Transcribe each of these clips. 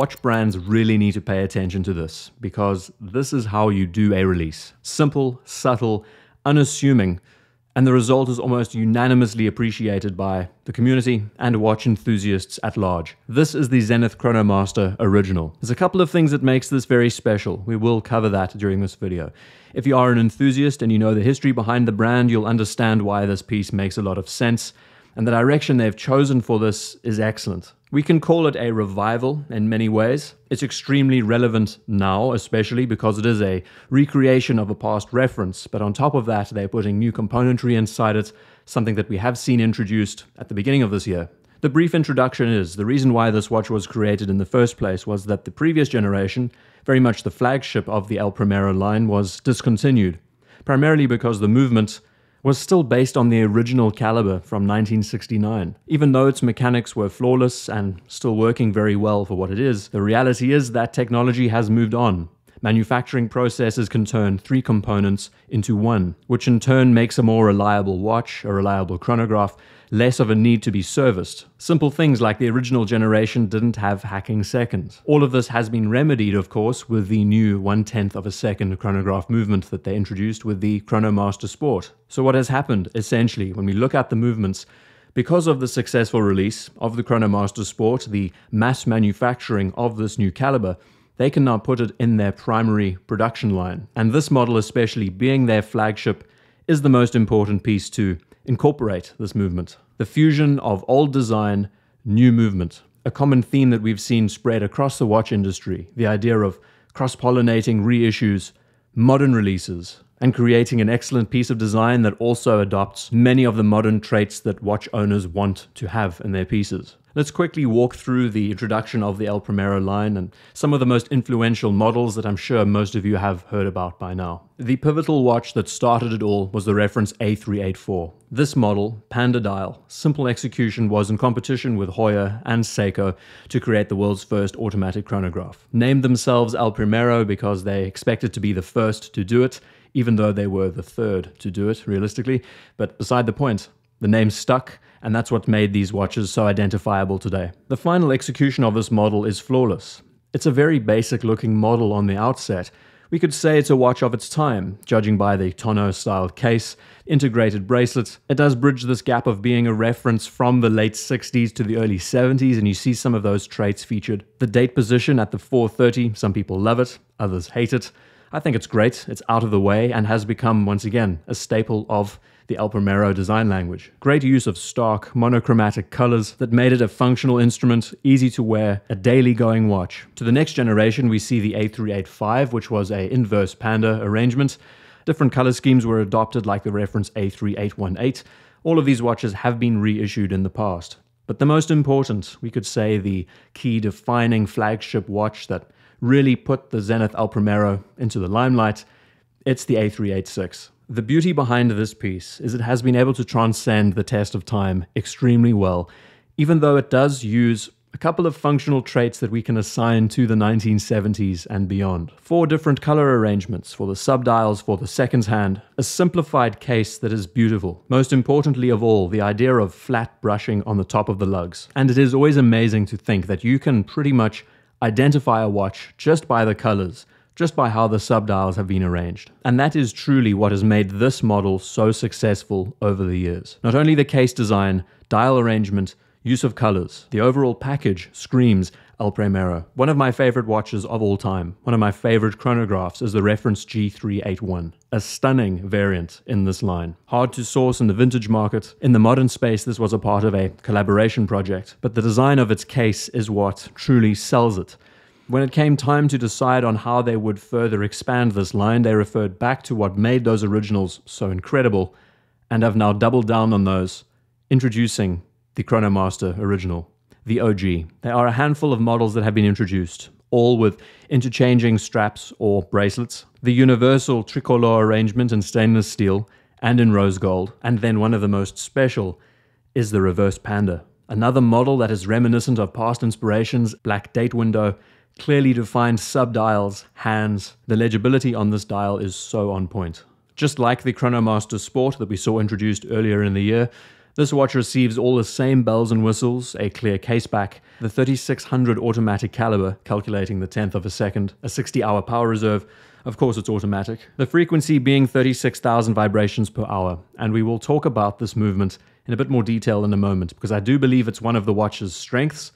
watch brands really need to pay attention to this because this is how you do a release. Simple, subtle, unassuming, and the result is almost unanimously appreciated by the community and watch enthusiasts at large. This is the Zenith Chronomaster original. There's a couple of things that makes this very special. We will cover that during this video. If you are an enthusiast and you know the history behind the brand, you'll understand why this piece makes a lot of sense, and the direction they've chosen for this is excellent. We can call it a revival in many ways. It's extremely relevant now, especially because it is a recreation of a past reference, but on top of that, they're putting new componentry inside it, something that we have seen introduced at the beginning of this year. The brief introduction is the reason why this watch was created in the first place was that the previous generation, very much the flagship of the El Primero line, was discontinued, primarily because the movement was still based on the original Caliber from 1969. Even though its mechanics were flawless and still working very well for what it is, the reality is that technology has moved on, manufacturing processes can turn three components into one, which in turn makes a more reliable watch, a reliable chronograph, less of a need to be serviced. Simple things like the original generation didn't have hacking seconds. All of this has been remedied, of course, with the new one-tenth of a second chronograph movement that they introduced with the Chronomaster Sport. So what has happened, essentially, when we look at the movements, because of the successful release of the Chronomaster Sport, the mass manufacturing of this new caliber, they can now put it in their primary production line. And this model, especially being their flagship, is the most important piece to incorporate this movement. The fusion of old design, new movement. A common theme that we've seen spread across the watch industry, the idea of cross pollinating reissues, modern releases, and creating an excellent piece of design that also adopts many of the modern traits that watch owners want to have in their pieces. Let's quickly walk through the introduction of the El Primero line and some of the most influential models that I'm sure most of you have heard about by now. The pivotal watch that started it all was the reference A384. This model, Panda Dial, simple execution was in competition with Hoya and Seiko to create the world's first automatic chronograph. Named themselves El Primero because they expected to be the first to do it, even though they were the third to do it, realistically. But beside the point, the name stuck, and that's what made these watches so identifiable today. The final execution of this model is flawless. It's a very basic looking model on the outset. We could say it's a watch of its time, judging by the tonneau style case, integrated bracelet. It does bridge this gap of being a reference from the late 60s to the early 70s, and you see some of those traits featured. The date position at the 430, some people love it, others hate it. I think it's great. It's out of the way and has become, once again, a staple of the El Primero design language. Great use of stark, monochromatic colors that made it a functional instrument, easy to wear, a daily going watch. To the next generation, we see the A385, which was a inverse panda arrangement. Different color schemes were adopted like the reference A3818. All of these watches have been reissued in the past. But the most important, we could say the key defining flagship watch that really put the Zenith El Primero into the limelight, it's the A386. The beauty behind this piece is it has been able to transcend the test of time extremely well, even though it does use a couple of functional traits that we can assign to the 1970s and beyond. Four different color arrangements for the subdials, for the seconds hand, a simplified case that is beautiful. Most importantly of all, the idea of flat brushing on the top of the lugs. And it is always amazing to think that you can pretty much identify a watch just by the colors, just by how the subdials have been arranged. And that is truly what has made this model so successful over the years. Not only the case design, dial arrangement, Use of colors. The overall package screams El Primero. One of my favorite watches of all time, one of my favorite chronographs is the reference G381. A stunning variant in this line. Hard to source in the vintage market. In the modern space, this was a part of a collaboration project, but the design of its case is what truly sells it. When it came time to decide on how they would further expand this line, they referred back to what made those originals so incredible and have now doubled down on those, introducing the Chronomaster original, the OG. There are a handful of models that have been introduced, all with interchanging straps or bracelets, the universal tricolor arrangement in stainless steel and in rose gold, and then one of the most special is the reverse panda, another model that is reminiscent of past inspirations, black date window, clearly defined subdials, hands. The legibility on this dial is so on point. Just like the Chronomaster Sport that we saw introduced earlier in the year, this watch receives all the same bells and whistles, a clear caseback, the 3600 automatic caliber, calculating the tenth of a second, a 60 hour power reserve, of course it's automatic, the frequency being 36,000 vibrations per hour, and we will talk about this movement in a bit more detail in a moment, because I do believe it's one of the watch's strengths,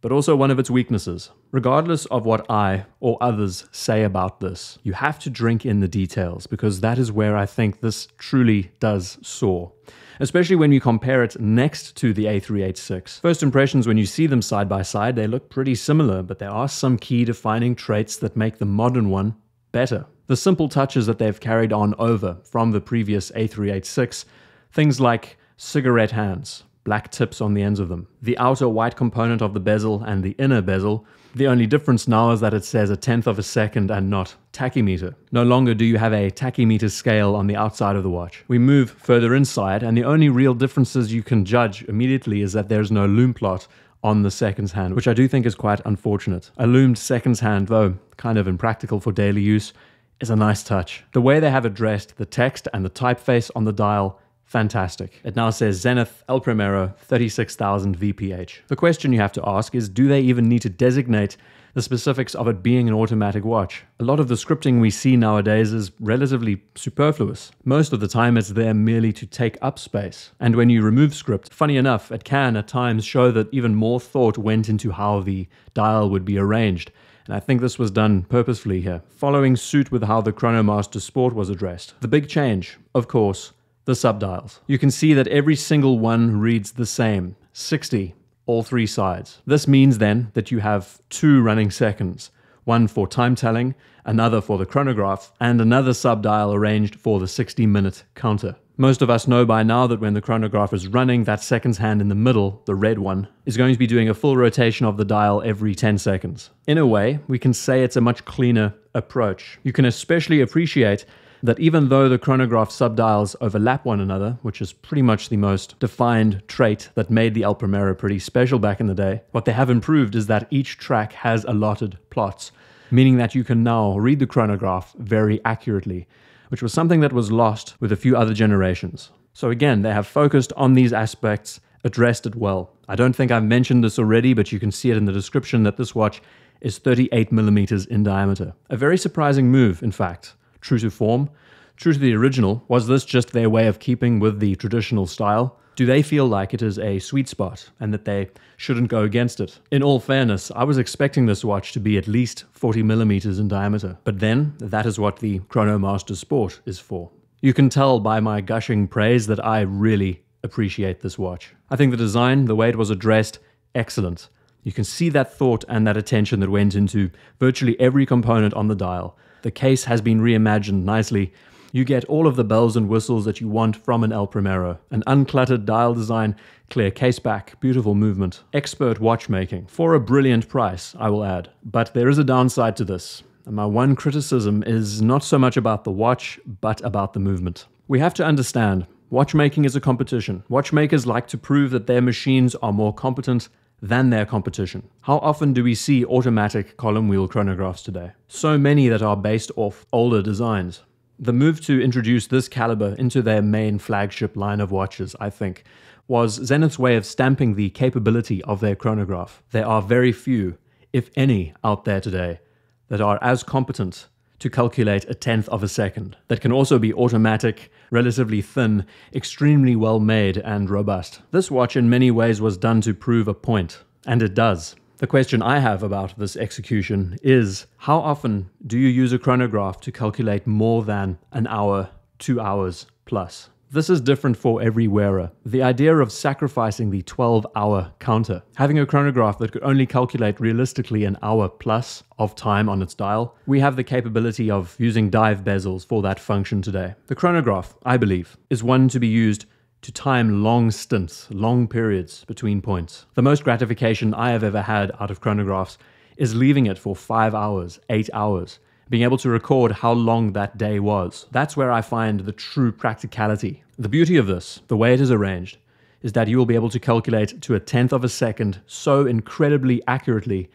but also one of its weaknesses. Regardless of what I or others say about this, you have to drink in the details because that is where I think this truly does soar. Especially when you compare it next to the A386. First impressions when you see them side by side, they look pretty similar, but there are some key defining traits that make the modern one better. The simple touches that they've carried on over from the previous A386, things like cigarette hands, black tips on the ends of them, the outer white component of the bezel and the inner bezel. The only difference now is that it says a tenth of a second and not tachymeter. No longer do you have a tachymeter scale on the outside of the watch. We move further inside, and the only real differences you can judge immediately is that there's no loom plot on the seconds hand, which I do think is quite unfortunate. A loomed seconds hand, though kind of impractical for daily use, is a nice touch. The way they have addressed the text and the typeface on the dial Fantastic. It now says Zenith El Primero 36,000 VPH. The question you have to ask is do they even need to designate the specifics of it being an automatic watch? A lot of the scripting we see nowadays is relatively superfluous. Most of the time, it's there merely to take up space. And when you remove script, funny enough, it can at times show that even more thought went into how the dial would be arranged. And I think this was done purposefully here, following suit with how the Chronomaster Sport was addressed. The big change, of course, the subdials. You can see that every single one reads the same, 60, all three sides. This means then that you have two running seconds, one for time telling, another for the chronograph, and another subdial arranged for the 60 minute counter. Most of us know by now that when the chronograph is running, that seconds hand in the middle, the red one, is going to be doing a full rotation of the dial every 10 seconds. In a way, we can say it's a much cleaner approach. You can especially appreciate that even though the chronograph subdials overlap one another, which is pretty much the most defined trait that made the El Primero pretty special back in the day, what they have improved is that each track has allotted plots, meaning that you can now read the chronograph very accurately, which was something that was lost with a few other generations. So again, they have focused on these aspects, addressed it well. I don't think I've mentioned this already, but you can see it in the description that this watch is 38 millimeters in diameter. A very surprising move, in fact true to form, true to the original? Was this just their way of keeping with the traditional style? Do they feel like it is a sweet spot and that they shouldn't go against it? In all fairness, I was expecting this watch to be at least 40 millimeters in diameter, but then that is what the Chronomaster Sport is for. You can tell by my gushing praise that I really appreciate this watch. I think the design, the way it was addressed, excellent. You can see that thought and that attention that went into virtually every component on the dial, the case has been reimagined nicely. You get all of the bells and whistles that you want from an El Primero. An uncluttered dial design, clear caseback, beautiful movement, expert watchmaking, for a brilliant price, I will add. But there is a downside to this. my one criticism is not so much about the watch, but about the movement. We have to understand Watchmaking is a competition. Watchmakers like to prove that their machines are more competent than their competition. How often do we see automatic column wheel chronographs today? So many that are based off older designs. The move to introduce this caliber into their main flagship line of watches, I think, was Zenith's way of stamping the capability of their chronograph. There are very few, if any, out there today that are as competent to calculate a tenth of a second that can also be automatic, relatively thin, extremely well made, and robust. This watch in many ways was done to prove a point, and it does. The question I have about this execution is how often do you use a chronograph to calculate more than an hour, two hours plus? This is different for every wearer. The idea of sacrificing the 12 hour counter, having a chronograph that could only calculate realistically an hour plus of time on its dial, we have the capability of using dive bezels for that function today. The chronograph, I believe, is one to be used to time long stints, long periods between points. The most gratification I have ever had out of chronographs is leaving it for five hours, eight hours, being able to record how long that day was. That's where I find the true practicality. The beauty of this, the way it is arranged, is that you will be able to calculate to a tenth of a second so incredibly accurately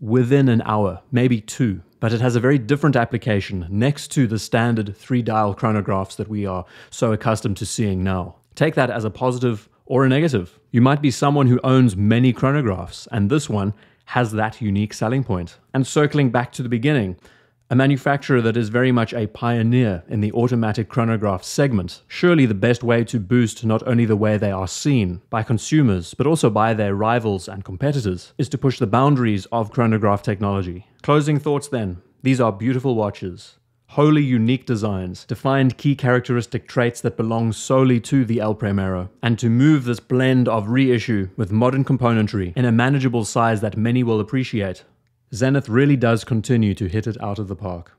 within an hour, maybe two. But it has a very different application next to the standard three dial chronographs that we are so accustomed to seeing now. Take that as a positive or a negative. You might be someone who owns many chronographs, and this one has that unique selling point. And circling back to the beginning, a manufacturer that is very much a pioneer in the automatic chronograph segment, surely the best way to boost not only the way they are seen by consumers, but also by their rivals and competitors, is to push the boundaries of chronograph technology. Closing thoughts then. These are beautiful watches wholly unique designs, to find key characteristic traits that belong solely to the El Primero, and to move this blend of reissue with modern componentry in a manageable size that many will appreciate Zenith really does continue to hit it out of the park.